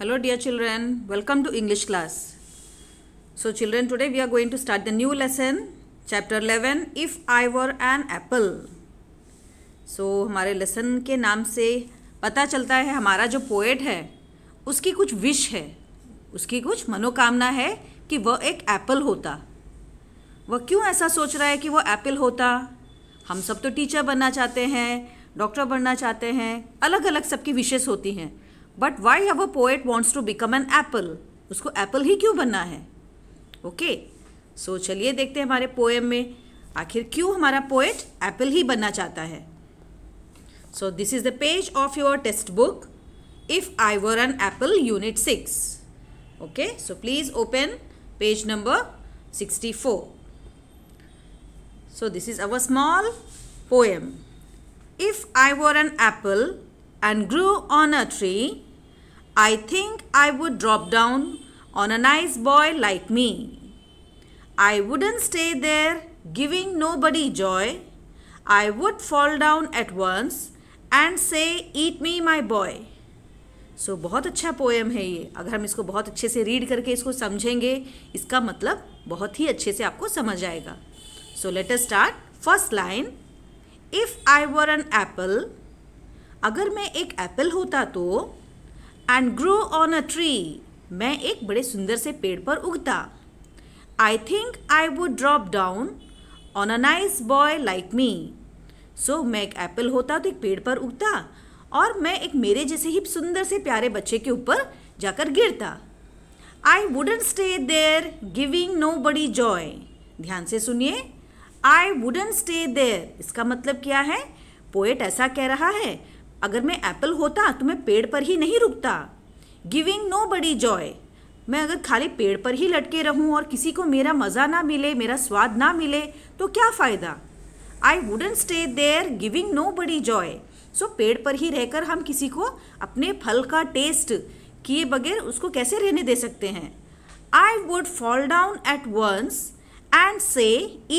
Hello dear children, welcome to English class. So children today we are going to start the new lesson chapter 11 if I were an apple. So हमारे lesson के नाम से पता चलता है हमारा जो poet है उसकी कुछ wish है उसकी कुछ मनोकामना है कि वह एक apple होता वह क्यों ऐसा सोच रहा है कि वह apple होता हम सब तो teacher बनना चाहते हैं डॉक्टर बनना चाहते हैं अलग अलग सबकी विशेष होती हैं but why our poet wants to become an apple उसको एप्पल ही क्यों बनना है ओके सो चलिए देखते हैं हमारे पोएम में आखिर क्यों हमारा पोएट एप्पल ही बनना चाहता है so this is the page of your text book if I were an apple unit six okay so please open page number sixty four So this is our small poem. If I were an apple and grew on a tree, I think I would drop down on a nice boy like me. I wouldn't stay there giving nobody joy. I would fall down at once and say eat me my boy so बहुत अच्छा poem है ये अगर हम इसको बहुत अच्छे से रीड करके इसको समझेंगे इसका मतलब बहुत ही अच्छे से आपको समझ आएगा so let us start first line if I were an apple अगर मैं एक एप्पल होता तो and grow on a tree मैं एक बड़े सुंदर से पेड़ पर उगता I think I would drop down on a nice boy like me so मैं एक एप्पल होता तो एक पेड़ पर उगता और मैं एक मेरे जैसे ही सुंदर से प्यारे बच्चे के ऊपर जाकर गिरता I wouldn't stay there giving nobody joy ध्यान से सुनिए आई वुडन स्टे देयर इसका मतलब क्या है पोएट ऐसा कह रहा है अगर मैं एप्पल होता तो मैं पेड़ पर ही नहीं रुकता गिविंग नो बड़ी जॉय मैं अगर खाली पेड़ पर ही लटके रहूं और किसी को मेरा मज़ा ना मिले मेरा स्वाद ना मिले तो क्या फ़ायदा I wouldn't stay there giving nobody joy so पेड़ पर ही रहकर हम किसी को अपने फल का टेस्ट किए बगैर उसको कैसे रहने दे सकते हैं I would fall down at once and say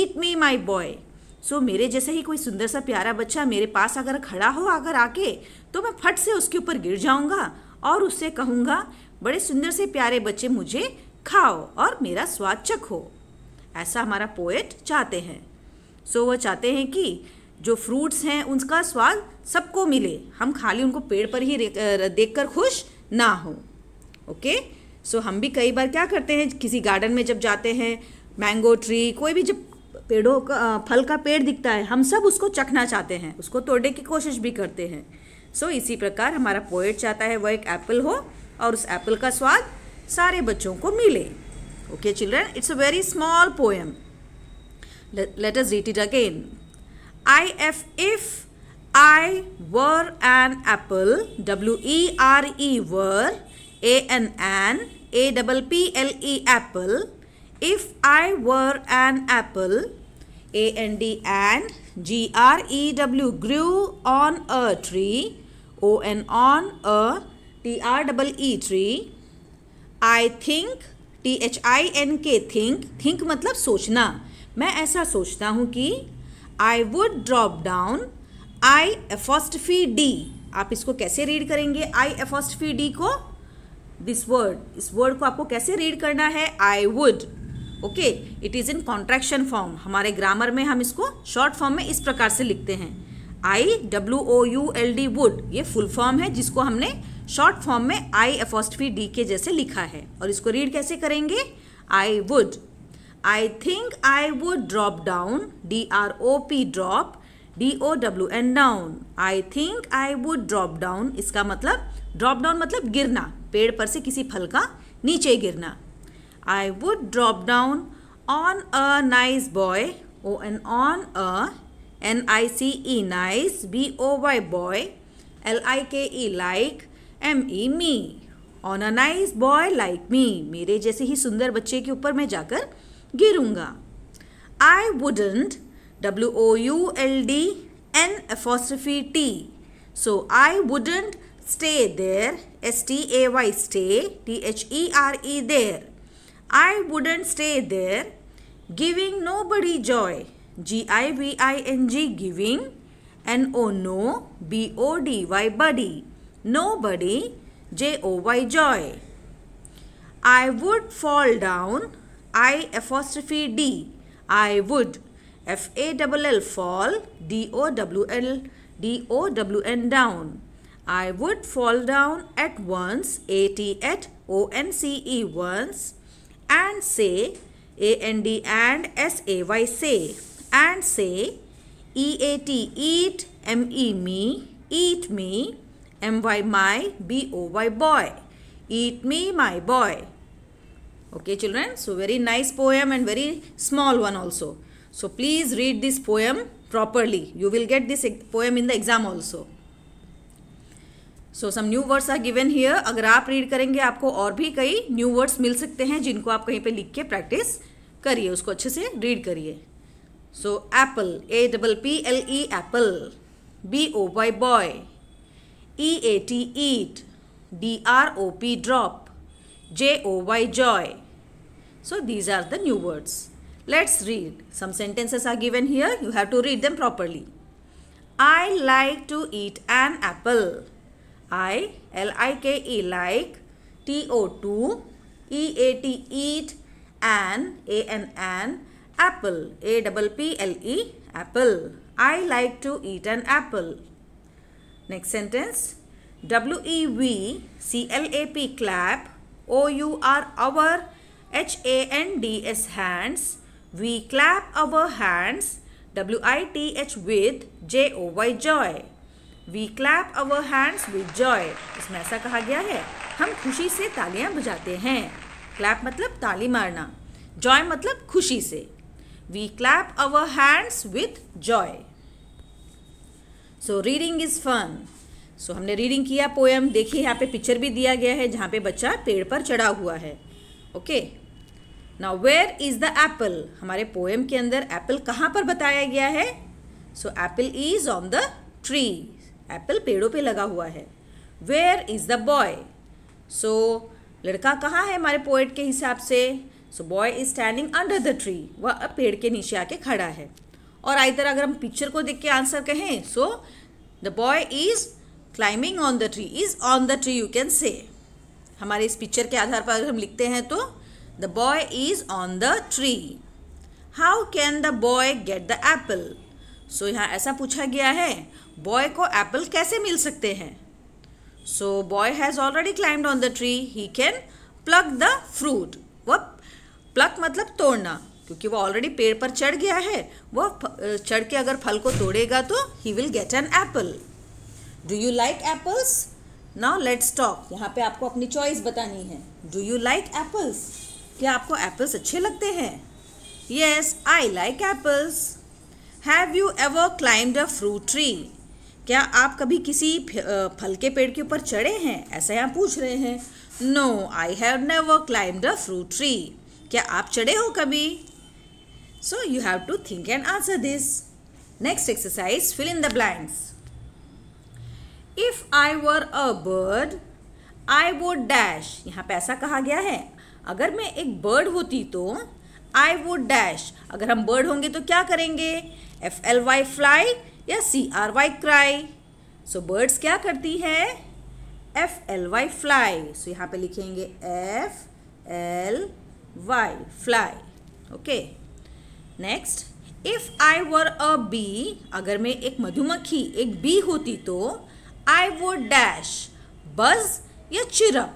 eat me my boy so so, मेरे जैसे ही कोई सुंदर सा प्यारा बच्चा मेरे पास अगर खड़ा हो अगर आके तो मैं फट से उसके ऊपर गिर जाऊंगा और उससे कहूँगा बड़े सुंदर से प्यारे बच्चे मुझे खाओ और मेरा स्वाद चखो ऐसा हमारा पोएट चाहते हैं सो so, वह चाहते हैं कि जो फ्रूट्स हैं उनका स्वाद सबको मिले हम खाली उनको पेड़ पर ही देख कर खुश ना हो ओके सो हम भी कई बार क्या करते हैं किसी गार्डन में जब जाते हैं मैंगो ट्री कोई भी जब पेड़ों का फल का पेड़ दिखता है हम सब उसको चखना चाहते हैं उसको तोड़ने की कोशिश भी करते हैं सो so, इसी प्रकार हमारा पोएट चाहता है वह एक एप्पल हो और उस एप्पल का स्वाद सारे बच्चों को मिले okay children it's a very small poem let us read it again I F if I were an apple W E R E were A N N A double P L E apple if I were an apple, A N D and G R E W grew on a tree, O N on a T R double E tree. I think T H I N K think think मतलब सोचना मैं ऐसा सोचता हूँ कि I would drop down I apostrophe d आप इसको कैसे रीड करेंगे आई एफोस्टफी डी को दिस वर्ड इस वर्ड को आपको कैसे रीड करना है I would okay it is in contraction form हमारे ग्रामर में हम इसको शॉर्ट फॉर्म में इस प्रकार से लिखते हैं I W O U L D would ये फुल फॉर्म है जिसको हमने शॉर्ट फॉर्म में आई एफोस्टफी डी के जैसे लिखा है और इसको रीड कैसे करेंगे I would I think I would drop down D R O P drop D O W N down I think I would drop down इसका मतलब ड्रॉप डाउन मतलब गिरना पेड़ पर से किसी फल का नीचे गिरना I would drop down on a nice boy O N on a N I C E nice B O Y boy L I K E like M E me on a nice boy like me मेरे जैसे ही सुंदर बच्चे के ऊपर मैं जाकर गिरूंगा I wouldn't W O U L D N apostrophe T so I wouldn't stay there S T A Y stay T H E R E there I wouldn't stay there. Giving nobody joy. G I V I N G giving. And oh no, B O D Y buddy. Nobody. J O Y joy. I would fall down. I apostrophe D. I would. F A double L fall. D O W L D O W N down. I would fall down at once. A T at O N C E once and say a n d and s a y say and say e a t eat m e me eat me m y my b o y boy eat me my boy okay children so very nice poem and very small one also so please read this poem properly you will get this poem in the exam also so some new words are given here अगर आप read करेंगे आपको और भी कई new words मिल सकते हैं जिनको आप कहीं पे लिख के प्रैक्टिस करिए उसको अच्छे से रीड करिए so apple A double P L E apple B O Y boy E A T eat D R O P drop J O Y joy. So these are the new words. Let's read. Some sentences are given here. You have to read them properly. I like to eat an apple. I L I K E like T O 2 E A T eat an A N an apple A double P L E apple I like to eat an apple next sentence W E V C L A P clap O U R our H A N D S hands we clap our hands W I T H with J O Y joy we clap our hands with joy इसमें ऐसा कहा गया है हम खुशी से तालियां बजाते हैं क्लैप मतलब ताली मारना जॉय मतलब खुशी से we clap our hands with joy so reading is fun so हमने रीडिंग किया पोएम देखिए यहाँ पे पिक्चर भी दिया गया है जहाँ पे बच्चा पेड़ पर चढ़ा हुआ है okay now where is the apple हमारे पोएम के अंदर एप्पल कहाँ पर बताया गया है so apple is on the tree apple पेड़ों पे लगा हुआ है where is the boy so लड़का कहाँ है हमारे पोइट के हिसाब से so boy is standing under the tree वह पेड़ के नीचे आके खड़ा है और आई तरह अगर हम पिक्चर को देख के आंसर कहें so the boy is climbing on the tree is on the tree you can say हमारे इस पिक्चर के आधार पर अगर हम लिखते हैं तो the boy is on the tree how can the boy get the apple so यहाँ ऐसा पूछा गया है बॉय को एप्पल कैसे मिल सकते हैं so boy has already climb on the tree he can pluck the fruit वह प्लक मतलब तोड़ना क्योंकि वह ऑलरेडी पेड़ पर चढ़ गया है वह चढ़ के अगर फल को तोड़ेगा तो he will get an apple do you like apples now let's talk यहाँ पे आपको अपनी चॉइस बतानी है डू यू लाइक एप्पल्स क्या आपको एप्पल्स अच्छे लगते हैं yes I like apples have you ever climb a fruit tree क्या आप कभी किसी फल के पेड़ के ऊपर चढ़े हैं ऐसा यहाँ पूछ रहे हैं no I have never climbed the fruit tree क्या आप चढ़े हो कभी so you have to think and answer this next exercise fill in the blanks if I were a bird I would dash यहाँ पे ऐसा कहा गया है अगर मैं एक बर्ड होती तो आई वुड डैश अगर हम बर्ड होंगे तो क्या करेंगे एफ एल वाई फ्लाई या C R Y cry so birds क्या करती है F L Y fly so यहाँ पे लिखेंगे F L Y fly okay next if I were a bee अगर मैं एक मधुमक्खी एक बी होती तो आई वुड डैश बज या चिरप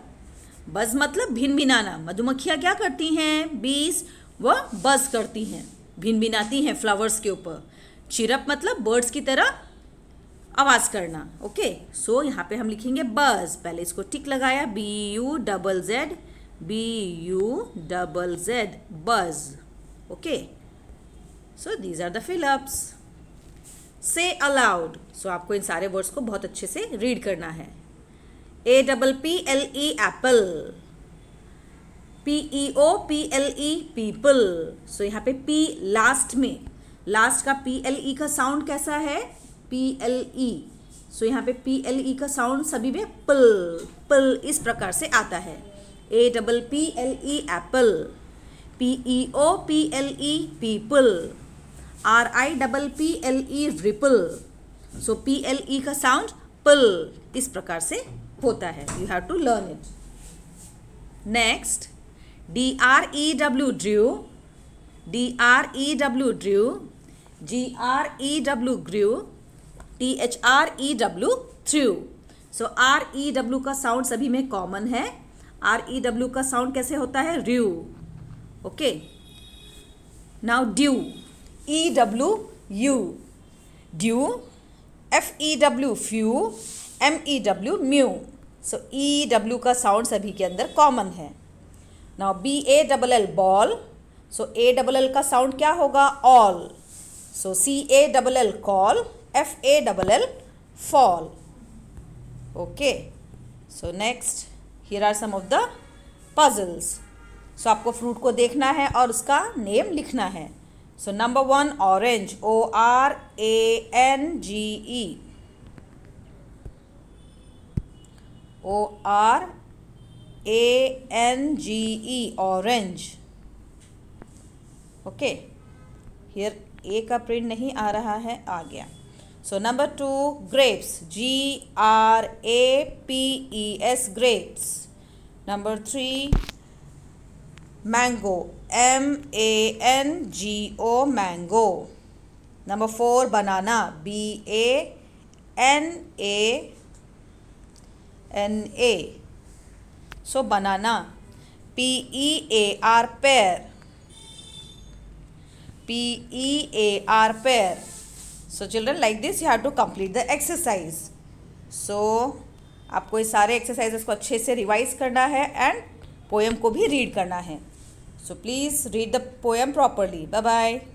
बज मतलब भिन भिनाना मधुमक्खियाँ क्या करती हैं बीज वह बज करती हैं भिन भिनाती हैं फ्लावर्स के ऊपर चिरप मतलब बर्ड्स की तरह आवाज़ करना ओके सो so, यहाँ पे हम लिखेंगे बज पहले इसको टिक लगाया B U double Z B U double Z buzz okay so these are the fill ups say aloud so आपको इन सारे वर्ड्स को बहुत अच्छे से रीड करना है A double P L E apple P E O P L E people so यहाँ पे पी लास्ट में लास्ट का पी एल ई का साउंड कैसा है पी एल ई सो यहाँ पे पी एल ई का साउंड सभी में पल पल इस प्रकार से आता है A double P L E apple P E O P L E people R I double P L E ripple so P L E का साउंड पल इस प्रकार से होता है you have to learn it next D R E W drew D R E W drew G R E W grew. T H R E W threw. So R E W का sound सभी में common है R E W का sound कैसे होता है rue okay now dew E W U dew F E W few M E W mew so E W का sound सभी के अंदर कॉमन है now B A double L ball so A double L का sound क्या होगा all So C A double L call, F A double L fall. Okay. So next, here are some of the puzzles. So aapko fruit ko dekhna hai aur uska name likhna hai so number 1 orange o r a n g e o r a n g e orange okay here A का print नहीं आ रहा है आ गया so number two grapes G R A P E S grapes number three mango M A N G O mango number four banana B A N A N A so banana P E A R pear P E A R pair. So children like this you have to complete the exercise. So आपको ये सारे exercises को अच्छे से revise करना है and poem को भी रीड करना है so please read the poem properly bye bye